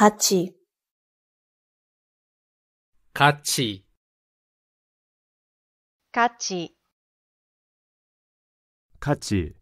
価値価値価値価値